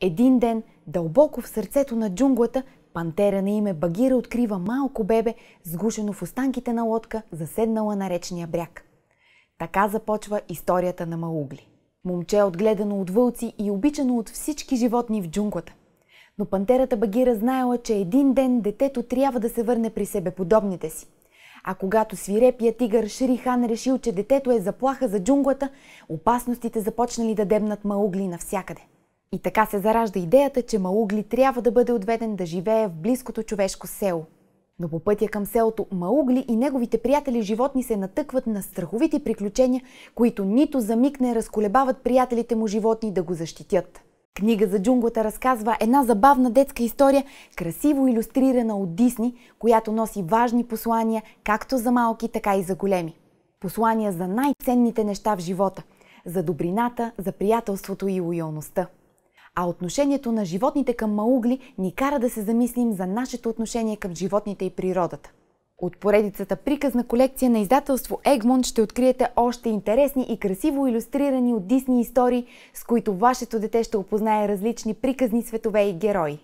Един ден, дълбоко в сърцето на джунглата, пантера на име Багира открива малко бебе, сгушено в останките на лодка, заседнала на речния бряг. Така започва историята на Маугли. Момче е отгледано от вълци и обичано от всички животни в джунглата. Но пантерата Багира знаела, че един ден детето трябва да се върне при себе подобните си. А когато свирепия тигър Шрихан решил, че детето е заплаха за джунглата, опасностите започнали да дебнат Маугли навсякъде – и така се заражда идеята, че Маугли трябва да бъде отведен да живее в близкото човешко село. Но по пътя към селото Маугли и неговите приятели животни се натъкват на страховити приключения, които нито за миг не разколебават приятелите му животни да го защитят. Книга за джунглата разказва една забавна детска история, красиво иллюстрирана от Дисни, която носи важни послания както за малки, така и за големи. Послания за най-ценните неща в живота – за добрината, за приятелството и лоялността а отношението на животните към маугли ни кара да се замислим за нашето отношение към животните и природата. От поредицата приказна колекция на издателство Егмон ще откриете още интересни и красиво иллюстрирани от Дисни истории, с които вашето дете ще опознае различни приказни светове и герои.